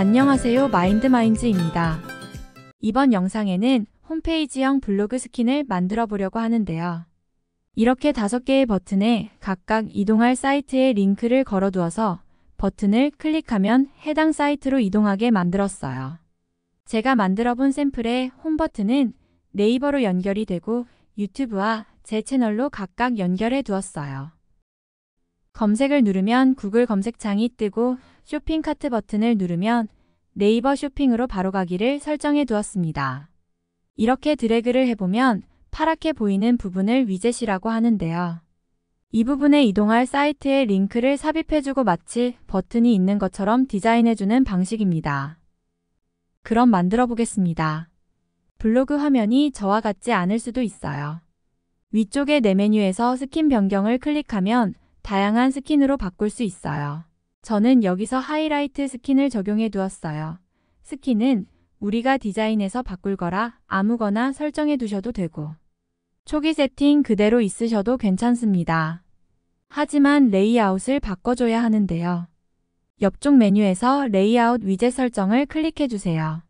안녕하세요 마인드마인즈입니다. 이번 영상에는 홈페이지형 블로그 스킨을 만들어 보려고 하는데요. 이렇게 다섯 개의 버튼에 각각 이동할 사이트의 링크를 걸어 두어서 버튼을 클릭하면 해당 사이트로 이동하게 만들었어요. 제가 만들어 본 샘플의 홈 버튼은 네이버로 연결이 되고 유튜브와 제 채널로 각각 연결해 두었어요. 검색을 누르면 구글 검색창이 뜨고 쇼핑 카트 버튼을 누르면 네이버 쇼핑으로 바로 가기를 설정해 두었습니다. 이렇게 드래그를 해보면 파랗게 보이는 부분을 위젯이라고 하는데요. 이 부분에 이동할 사이트에 링크를 삽입해주고 마치 버튼이 있는 것처럼 디자인해주는 방식입니다. 그럼 만들어 보겠습니다. 블로그 화면이 저와 같지 않을 수도 있어요. 위쪽의 내 메뉴에서 스킨 변경을 클릭하면 다양한 스킨으로 바꿀 수 있어요. 저는 여기서 하이라이트 스킨을 적용해 두었어요. 스킨은 우리가 디자인해서 바꿀 거라 아무거나 설정해 두셔도 되고 초기 세팅 그대로 있으셔도 괜찮습니다. 하지만 레이아웃을 바꿔줘야 하는데요. 옆쪽 메뉴에서 레이아웃 위젯 설정을 클릭해주세요.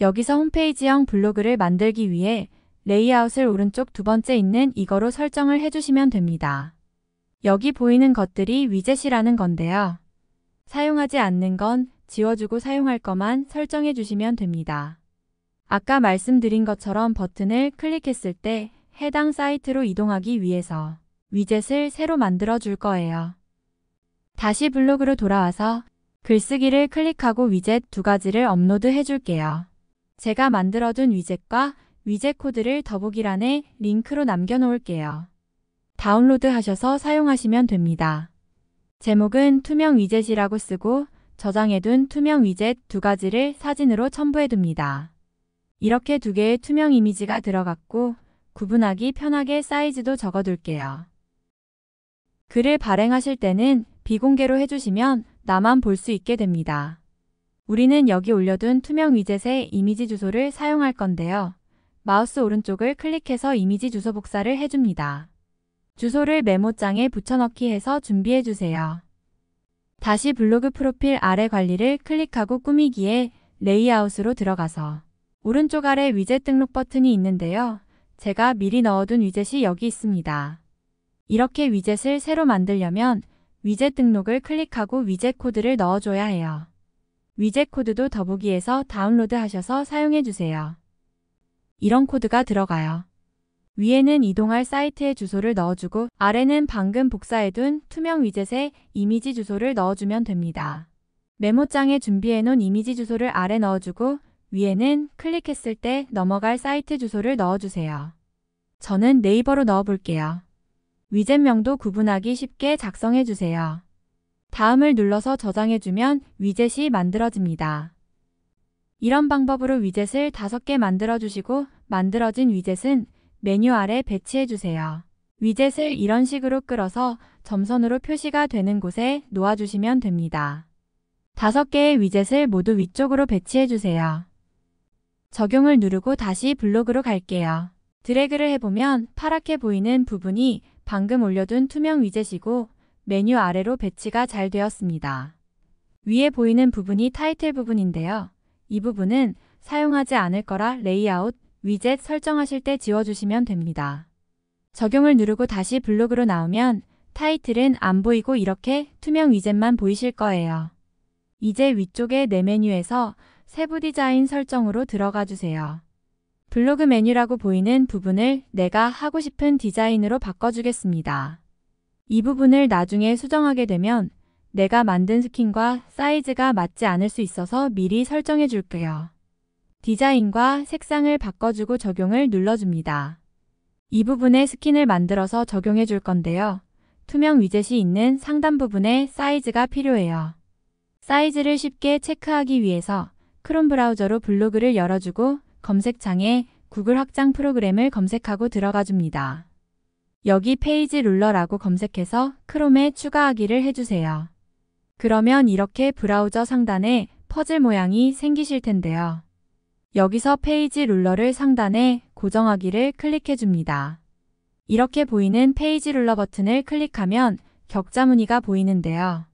여기서 홈페이지형 블로그를 만들기 위해 레이아웃을 오른쪽 두 번째 있는 이거로 설정을 해주시면 됩니다. 여기 보이는 것들이 위젯이라는 건데요. 사용하지 않는 건 지워주고 사용할 것만 설정해 주시면 됩니다. 아까 말씀드린 것처럼 버튼을 클릭했을 때 해당 사이트로 이동하기 위해서 위젯을 새로 만들어 줄 거예요. 다시 블로그로 돌아와서 글쓰기를 클릭하고 위젯 두 가지를 업로드 해줄게요. 제가 만들어둔 위젯과 위젯 코드를 더보기란에 링크로 남겨놓을게요. 다운로드 하셔서 사용하시면 됩니다. 제목은 투명 위젯이라고 쓰고 저장해둔 투명 위젯 두 가지를 사진으로 첨부해둡니다. 이렇게 두 개의 투명 이미지가 들어갔고 구분하기 편하게 사이즈도 적어둘게요. 글을 발행하실 때는 비공개로 해주시면 나만 볼 수 있게 됩니다. 우리는 여기 올려둔 투명 위젯의 이미지 주소를 사용할 건데요. 마우스 오른쪽을 클릭해서 이미지 주소 복사를 해줍니다. 주소를 메모장에 붙여넣기 해서 준비해주세요. 다시 블로그 프로필 아래 관리를 클릭하고 꾸미기에 레이아웃으로 들어가서 오른쪽 아래 위젯 등록 버튼이 있는데요. 제가 미리 넣어둔 위젯이 여기 있습니다. 이렇게 위젯을 새로 만들려면 위젯 등록을 클릭하고 위젯 코드를 넣어줘야 해요. 위젯 코드도 더보기에서 다운로드 하셔서 사용해주세요. 이런 코드가 들어가요. 위에는 이동할 사이트의 주소를 넣어주고 아래는 방금 복사해둔 투명 위젯에 이미지 주소를 넣어주면 됩니다. 메모장에 준비해놓은 이미지 주소를 아래 넣어주고 위에는 클릭했을 때 넘어갈 사이트 주소를 넣어주세요. 저는 네이버로 넣어볼게요. 위젯명도 구분하기 쉽게 작성해주세요. 다음을 눌러서 저장해주면 위젯이 만들어집니다. 이런 방법으로 위젯을 5개 만들어주시고 만들어진 위젯은 메뉴 아래 배치해주세요. 위젯을 이런 식으로 끌어서 점선으로 표시가 되는 곳에 놓아주시면 됩니다. 5개의 위젯을 모두 위쪽으로 배치해주세요. 적용을 누르고 다시 블록으로 갈게요. 드래그를 해보면 파랗게 보이는 부분이 방금 올려둔 투명 위젯이고 메뉴 아래로 배치가 잘 되었습니다. 위에 보이는 부분이 타이틀 부분인데요. 이 부분은 사용하지 않을 거라 레이아웃 위젯 설정하실 때 지워주시면 됩니다. 적용을 누르고 다시 블록으로 나오면 타이틀은 안 보이고 이렇게 투명 위젯만 보이실 거예요. 이제 위쪽의 내 네 메뉴에서 세부 디자인 설정으로 들어가 주세요. 블로그 메뉴라고 보이는 부분을 내가 하고 싶은 디자인으로 바꿔주겠습니다. 이 부분을 나중에 수정하게 되면 내가 만든 스킨과 사이즈가 맞지 않을 수 있어서 미리 설정해 줄게요. 디자인과 색상을 바꿔주고 적용을 눌러줍니다. 이 부분에 스킨을 만들어서 적용해 줄 건데요. 투명 위젯이 있는 상단 부분에 사이즈가 필요해요. 사이즈를 쉽게 체크하기 위해서 크롬 브라우저로 블로그를 열어주고 검색창에 구글 확장 프로그램을 검색하고 들어가 줍니다. 여기 페이지 룰러라고 검색해서 크롬에 추가하기를 해주세요. 그러면 이렇게 브라우저 상단에 퍼즐 모양이 생기실 텐데요. 여기서 페이지 룰러를 상단에 고정하기를 클릭해 줍니다. 이렇게 보이는 페이지 룰러 버튼을 클릭하면 격자 무늬가 보이는데요.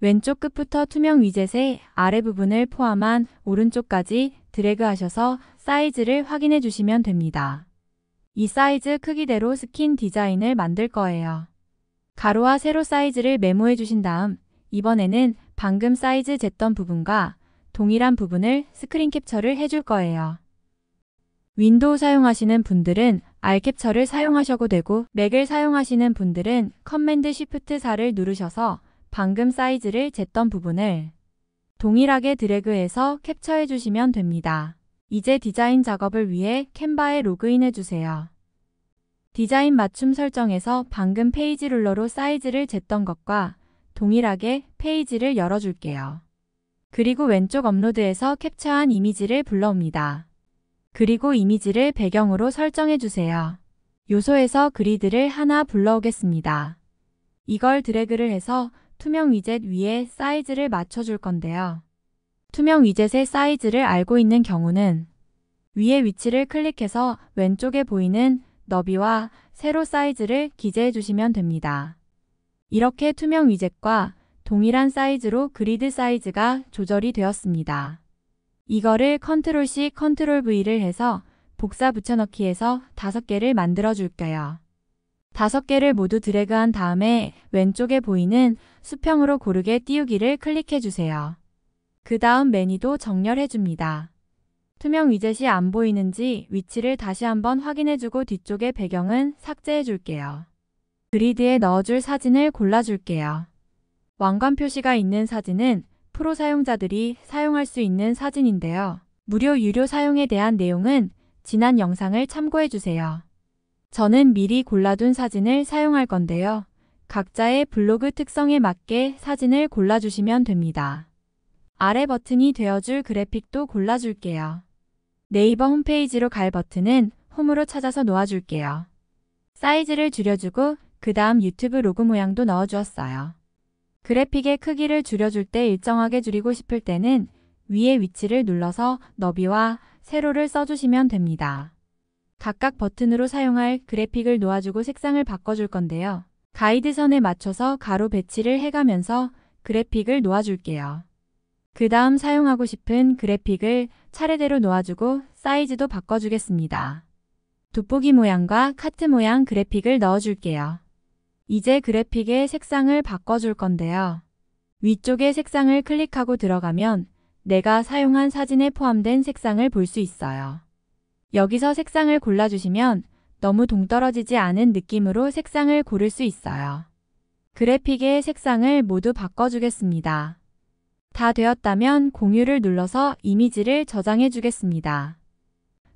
왼쪽 끝부터 투명 위젯의 아래 부분을 포함한 오른쪽까지 드래그하셔서 사이즈를 확인해 주시면 됩니다. 이 사이즈 크기대로 스킨 디자인을 만들 거예요. 가로와 세로 사이즈를 메모해 주신 다음 이번에는 방금 사이즈 쟀던 부분과 동일한 부분을 스크린 캡처를 해줄 거예요. 윈도우 사용하시는 분들은 R 캡처를 사용하셔도 되고 맥을 사용하시는 분들은 커맨드 시프트 4를 누르셔서 방금 사이즈를 쟀던 부분을 동일하게 드래그해서 캡처해 주시면 됩니다. 이제 디자인 작업을 위해 캔바에 로그인해 주세요. 디자인 맞춤 설정에서 방금 페이지 룰러로 사이즈를 쟀던 것과 동일하게 페이지를 열어줄게요. 그리고 왼쪽 업로드에서 캡처한 이미지를 불러옵니다. 그리고 이미지를 배경으로 설정해주세요. 요소에서 그리드를 하나 불러오겠습니다. 이걸 드래그를 해서 투명 위젯 위에 사이즈를 맞춰줄 건데요. 투명 위젯의 사이즈를 알고 있는 경우는 위에 위치를 클릭해서 왼쪽에 보이는 너비와 세로 사이즈를 기재해 주시면 됩니다. 이렇게 투명 위젯과 동일한 사이즈로 그리드 사이즈가 조절이 되었습니다. 이거를 c t r l C, c t r l V를 해서 복사 붙여넣기에서 5개를 만들어 줄게요. 5개를 모두 드래그한 다음에 왼쪽에 보이는 수평으로 고르게 띄우기를 클릭해 주세요. 그 다음 메뉴도 정렬해 줍니다. 투명 위젯이 안 보이는지 위치를 다시 한번 확인해 주고 뒤쪽의 배경은 삭제해 줄게요. 그리드에 넣어줄 사진을 골라 줄게요. 왕관 표시가 있는 사진은 프로 사용자들이 사용할 수 있는 사진인데요. 무료 유료 사용에 대한 내용은 지난 영상을 참고해주세요. 저는 미리 골라둔 사진을 사용할 건데요. 각자의 블로그 특성에 맞게 사진을 골라주시면 됩니다. 아래 버튼이 되어줄 그래픽도 골라줄게요. 네이버 홈페이지로 갈 버튼은 홈으로 찾아서 놓아줄게요. 사이즈를 줄여주고 그 다음 유튜브 로그 모양도 넣어주었어요. 그래픽의 크기를 줄여줄 때 일정하게 줄이고 싶을 때는 위의 위치를 눌러서 너비와 세로를 써주시면 됩니다. 각각 버튼으로 사용할 그래픽을 놓아주고 색상을 바꿔줄 건데요. 가이드선에 맞춰서 가로 배치를 해가면서 그래픽을 놓아줄게요. 그 다음 사용하고 싶은 그래픽을 차례대로 놓아주고 사이즈도 바꿔주겠습니다. 돋보기 모양과 카트 모양 그래픽을 넣어줄게요. 이제 그래픽의 색상을 바꿔줄 건데요. 위쪽의 색상을 클릭하고 들어가면 내가 사용한 사진에 포함된 색상을 볼 수 있어요. 여기서 색상을 골라주시면 너무 동떨어지지 않은 느낌으로 색상을 고를 수 있어요. 그래픽의 색상을 모두 바꿔주겠습니다. 다 되었다면 공유를 눌러서 이미지를 저장해 주겠습니다.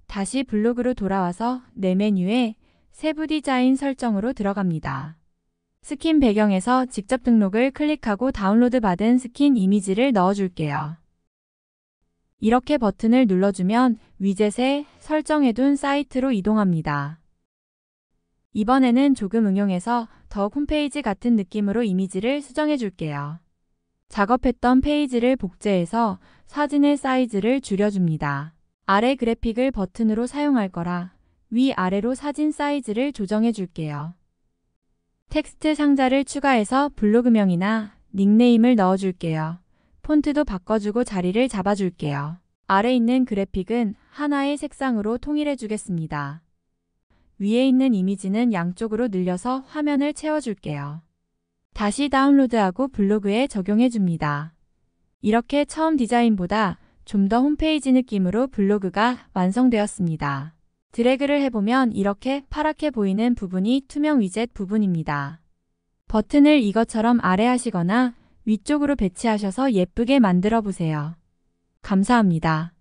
다시 블로그로 돌아와서 내 메뉴에 세부 디자인 설정으로 들어갑니다. 스킨 배경에서 직접 등록을 클릭하고 다운로드 받은 스킨 이미지를 넣어줄게요. 이렇게 버튼을 눌러주면 위젯에 설정해둔 사이트로 이동합니다. 이번에는 조금 응용해서 더 홈페이지 같은 느낌으로 이미지를 수정해줄게요. 작업했던 페이지를 복제해서 사진의 사이즈를 줄여줍니다. 아래 그래픽을 버튼으로 사용할 거라 위아래로 사진 사이즈를 조정해줄게요. 텍스트 상자를 추가해서 블로그명이나 닉네임을 넣어줄게요. 폰트도 바꿔주고 자리를 잡아줄게요. 아래 있는 그래픽은 하나의 색상으로 통일해주겠습니다. 위에 있는 이미지는 양쪽으로 늘려서 화면을 채워줄게요. 다시 다운로드하고 블로그에 적용해줍니다. 이렇게 처음 디자인보다 좀 더 홈페이지 느낌으로 블로그가 완성되었습니다. 드래그를 해보면 이렇게 파랗게 보이는 부분이 투명 위젯 부분입니다. 버튼을 이것처럼 아래 하시거나 위쪽으로 배치하셔서 예쁘게 만들어 보세요. 감사합니다.